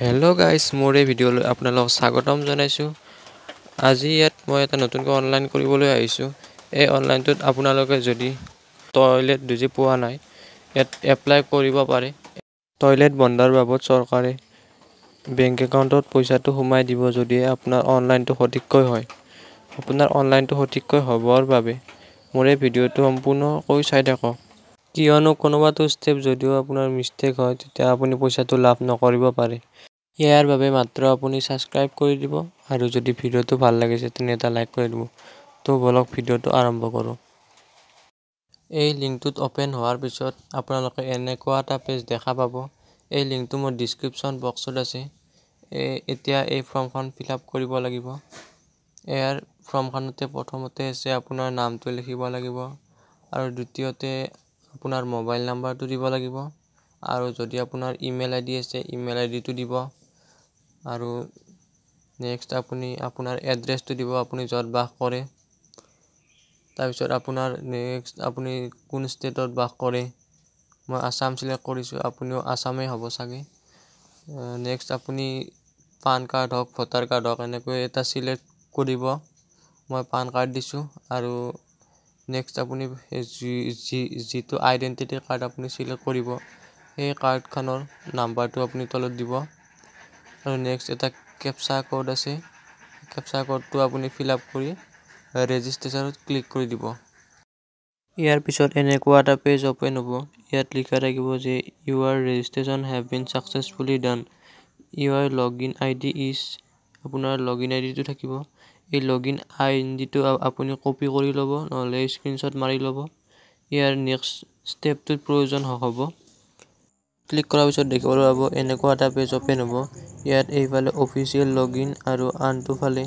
hello' guys মোৰ এই ভিডিঅ'লৈ আপোনালোকক স্বাগতম জনাইছোঁ আজি ইয়াত মই এটা নতুনকৈ অনলাইন কৰিবলৈ আহিছোঁ এই অনলাইনটোত আপোনালোকে যদি টয়লেট দুজি পোৱা নাই ইয়াত এপ্লাই কৰিব পাৰে টয়লেট বন্ধাৰ বাবদ চৰকাৰে বেংক একাউণ্টত পইচাটো সোমাই দিব যদিহে আপোনাৰ অনলাইনটো সঠিককৈ হয় আপোনাৰ অনলাইনটো সঠিককৈ হ'বৰ বাবে মোৰ এই ভিডিঅ'টো সম্পূৰ্ণকৈ চাই থাকক কিয়নো কোনোবাটো ষ্টেপ যদিও আপোনাৰ মিষ্টেক হয় তেতিয়া আপুনি পইচাটো লাভ নকৰিব পাৰে ইয়াৰ বাবে মাত্ৰ আপুনি ছাবস্ক্ৰাইব কৰি দিব আৰু যদি ভিডিঅ'টো ভাল লাগিছে তেনে এটা লাইক কৰি দিব তো বলক ভিডিঅ'টো আৰম্ভ কৰোঁ এই লিংকটোত অ'পেন হোৱাৰ পিছত আপোনালোকে এনেকুৱা এটা পেজ দেখা পাব এই লিংকটো মোৰ ডিছক্ৰিপশ্যন বক্সত আছে এই এতিয়া এই ফৰ্মখন ফিল আপ কৰিব লাগিব ইয়াৰ ফৰ্মখনতে প্ৰথমতে আছে আপোনাৰ নামটো লিখিব লাগিব আৰু দ্বিতীয়তে আপোনাৰ মোবাইল নাম্বাৰটো দিব লাগিব আৰু যদি আপোনাৰ ইমেইল আইডি আছে ইমেইল আইডিটো দিব আৰু নেক্সট আপুনি আপোনাৰ এড্ৰেছটো দিব আপুনি য'ত বাস কৰে তাৰপিছত আপোনাৰ নেক্সট আপুনি কোন ষ্টেটত বাস কৰে মই আছাম চিলেক্ট কৰিছোঁ আপুনিও আছামেই হ'ব চাগে নেক্সট আপুনি পান কাৰ্ড হওক ভোটাৰ কাৰ্ড হওক এনেকৈ এটা চিলেক্ট কৰিব মই পান কাৰ্ড দিছোঁ আৰু নেক্সট আপুনি যিটো আইডেণ্টিটি কাৰ্ড আপুনি চিলেক্ট কৰিব সেই কাৰ্ডখনৰ নাম্বাৰটো আপুনি তলত দিব আৰু নেক্সট এটা কেপচা ক'ড আছে কেপচা ক'ডটো আপুনি ফিল আপ কৰি ৰেজিষ্ট্ৰেশ্যনত ক্লিক কৰি দিব ইয়াৰ পিছত এনেকুৱা এটা পেজ অ'পেন হ'ব ইয়াত লিখা থাকিব যে you are registration have been successfully done you are log in I is ইজ আপোনাৰ লগ ইন আই ডিটো থাকিব এই লগ ইন লগইন ডিটো আপুনি কপি কৰি ল'ব নহ'লে স্ক্ৰীণশ্বট মাৰি ল'ব ইয়াৰ নেক্সট ষ্টেপটোত প্ৰয়োজন হ'ব ক্লিক কৰাৰ পিছত দেখিবলৈ পাব এনেকুৱা এটা পেজ অ'পেন হ'ব ইয়াত এইফালে অফিচিয়েল লগ ইন আৰু আনটো ফালে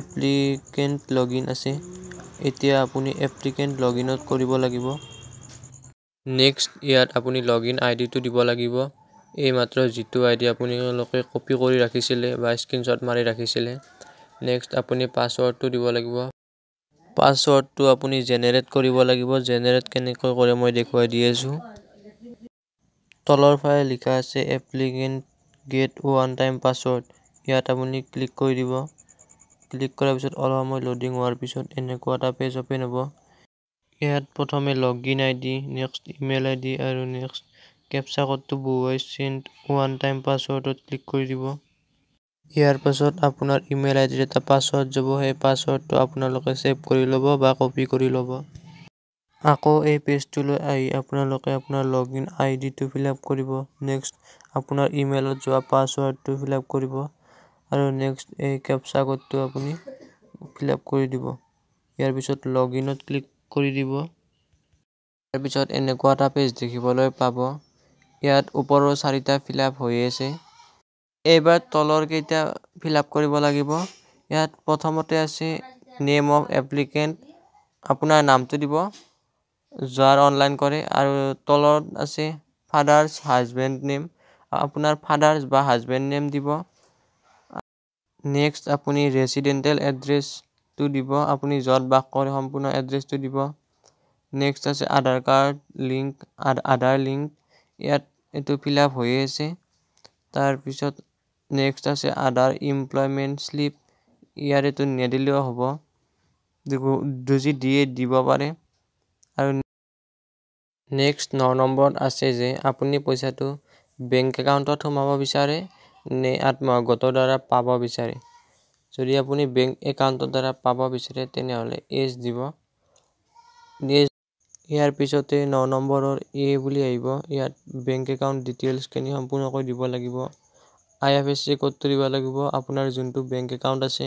এপ্লিকেণ্ট ইন আছে এতিয়া আপুনি এপ্লিকেণ্ট লগ ইনত কৰিব লাগিব নেক্সট ইয়াত আপুনি লগ লগইন আইডিটো দিব লাগিব এইমাত্ৰ যিটো আইডি আপোনালোকে কপি কৰি ৰাখিছিলে বা স্ক্ৰীণশ্বট মাৰি ৰাখিছিলে নেক্সট আপুনি পাছৱৰ্ডটো দিব লাগিব পাছৱৰ্ডটো আপুনি জেনেৰেট কৰিব লাগিব জেনেৰেট কেনেকৈ কৰে মই দেখুৱাই দি আছোঁ তলৰ ফালে লিখা আছে applicant get one time password ইয়াত আপুনি ক্লিক কৰি দিব ক্লিক কৰাৰ পিছত অলপ সময় লোডিং হোৱাৰ পিছত এনেকুৱা এটা পেজ অ'পেন হ'ব ইয়াত প্ৰথমে log in I D next email I D আৰু নেক্সট কেপচা কোডটো বহুৱাই চেণ্ড ওৱান টাইম পাছৱৰ্ডত ক্লিক কৰি দিব ইয়াৰ পাছত আপোনাৰ ইমেইল আইডিত এটা পাছৱৰ্ড যাব সেই পাছৱৰ্ডটো আপোনালোকে ছেভ কৰি ল'ব বা কপি কৰি ল'ব আকৌ এই পেজটোলৈ আহি আপোনালোকে আপোনাৰ লগ ইন আই ডিটো ফিল আপ কৰিব নেক্সট আপোনাৰ ইমেইলত যোৱা পাছৱৰ্ডটো ফিল আপ কৰিব আৰু নেক্সট এই কেপচা কোডটো আপুনি ফিল আপ কৰি দিব ইয়াৰ পিছত লগ ইনত ক্লিক কৰি দিব ইয়াৰ পিছত এনেকুৱা এটা পেজ দেখিবলৈ পাব ইয়াত ওপৰৰ চাৰিটা ফিল আপ হৈ আছে এইবাৰ তলৰ কেইটা ফিল আপ কৰিব লাগিব ইয়াত প্ৰথমতে আছে নেম অফ এপ্লিকেণ্ট আপোনাৰ নামটো দিব যোৱাৰ অনলাইন কৰে আৰু তলত আছে ফাদাৰ্ছ হাজবেণ্ড নেম আপোনাৰ ফাদাৰ্ছ বা হাজবেণ্ড নেম দিব নেক্সট আপুনি ৰেচিডেণ্টেল এড্ৰেছটো দিব আপুনি য'ত বাস কৰে সম্পূৰ্ণ এড্ৰেছটো দিব নেক্সট আছে Aadhaar card link Aadhaar link ইয়াত এইটো ফিল আপ হৈয়ে আছে তাৰপিছত নেক্সট আছে আধাৰ ইমপ্লয়মেণ্ট শ্লিপ ইয়াৰে তো নেদিলেও হ'ব দুজি দিয়ে দিব পাৰে আৰু নেক্সট ন নম্বৰত আছে যে আপুনি পইচাটো বেংক একাউণ্টত সোমাব বিচাৰে নে আত্মসহগতৰ দ্বাৰা পাব বিচাৰে যদি আপুনি বেংক একাউণ্টৰ দ্বাৰা পাব বিচাৰে তেনেহ'লে এজ দিব ইয়াৰ পিছতে ন নম্বৰৰ এ বুলি আহিব ইয়াত বেংক একাউণ্ট ডিটেইলছখিনি সম্পূৰ্ণকৈ দিব লাগিব আই এফ এছ চি ক'ডটো দিব লাগিব আপোনাৰ যোনটো বেংক একাউণ্ট আছে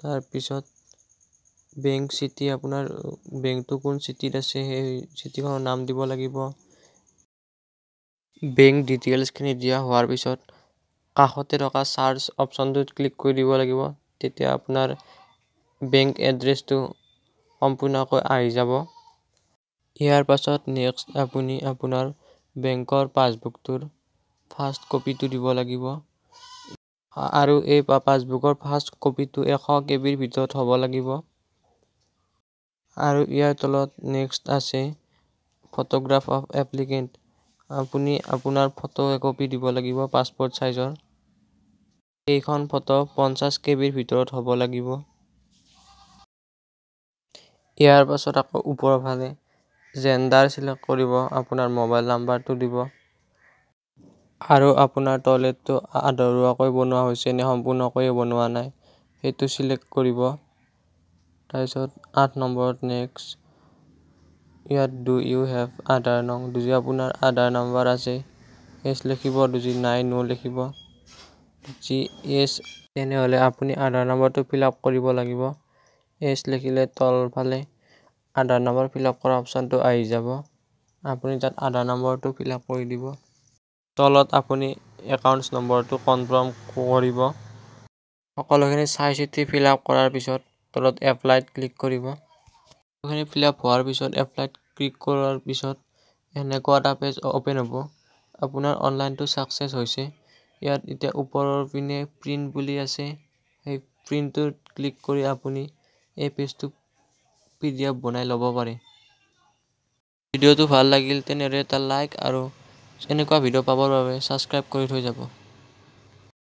তাৰপিছত বেংক চিটি আপোনাৰ বেংকটো কোন চিটিত আছে সেই চিটিখনৰ নাম দিব লাগিব বেংক ডিটেইলছখিনি দিয়া হোৱাৰ পিছত কাষতে থকা চাৰ্জ অপশ্যনটোত ক্লিক কৰি দিব লাগিব তেতিয়া আপোনাৰ বেংক এড্ৰেছটো সম্পূৰ্ণকৈ আহি যাব ইয়াৰ পাছত নেক্সট আপুনি আপোনাৰ বেংকৰ পাছবুকটোৰ ফাৰ্ষ্ট কপিটো দিব লাগিব আৰু এই পাছবুকৰ ফাৰ্ষ্ট কপিটো এশ কে বিৰ ভিতৰত হ'ব লাগিব আৰু ইয়াৰ তলত নেক্সট আছে ফটোগ্ৰাফ অফ এপ্লিকেণ্ট আপুনি আপোনাৰ ফটো একপি দিব লাগিব পাছপৰ্ট চাইজৰ এইখন ফটো পঞ্চাছ কে বিৰ ভিতৰত হ'ব লাগিব ইয়াৰ পাছত আকৌ ওপৰৰ ফালে জেণ্ডাৰ চিলেক্ট কৰিব আপোনাৰ মোবাইল নাম্বাৰটো দিব আৰু আপোনাৰ টয়লেটটো আধৰুৱাকৈ বনোৱা হৈছে নে সম্পূৰ্ণকৈয়ে বনোৱা নাই সেইটো চিলেক্ট কৰিব তাৰপিছত আঠ নম্বৰত নেক্সট ইয়াত ডু ইউ হেভ আধাৰ নং দুযি আপোনাৰ আধাৰ নম্বৰ আছে এছ লিখিব দুযি নাই নো লিখিব যি এছ তেনেহ'লে আপুনি আধাৰ নম্বৰটো ফিল আপ কৰিব লাগিব এছ লিখিলে তলফালে আধাৰ নম্বৰ ফিল আপ কৰা অপশ্যনটো আহি যাব আপুনি তাত আধাৰ নম্বৰটো ফিল আপ কৰি দিব তলত আপুনি একাউণ্টছ নম্বৰটো কনফাৰ্ম কৰিব সকলোখিনি চাই চিতি ফিল আপ কৰাৰ পিছত তলত এপ্লাইত ক্লিক কৰিব সকলোখিনি ফিল আপ হোৱাৰ পিছত এপ্লাইত ক্লিক কৰাৰ পিছত এনেকুৱা এটা পেজ অ'পেন হ'ব আপোনাৰ অনলাইনটো ছাকচেছ হৈছে ইয়াত এতিয়া ওপৰৰ পিনে প্ৰিণ্ট বুলি আছে সেই প্ৰিণ্টটোত ক্লিক কৰি আপুনি এই পেজটো পি ডি এফ বনাই ল'ব পাৰে ভিডিঅ'টো ভাল লাগিল তেনেহ'লে এটা লাইক আৰু এনেকুৱা ভিডিঅ' পাবৰ বাবে ছাবস্ক্ৰাইব কৰি থৈ যাব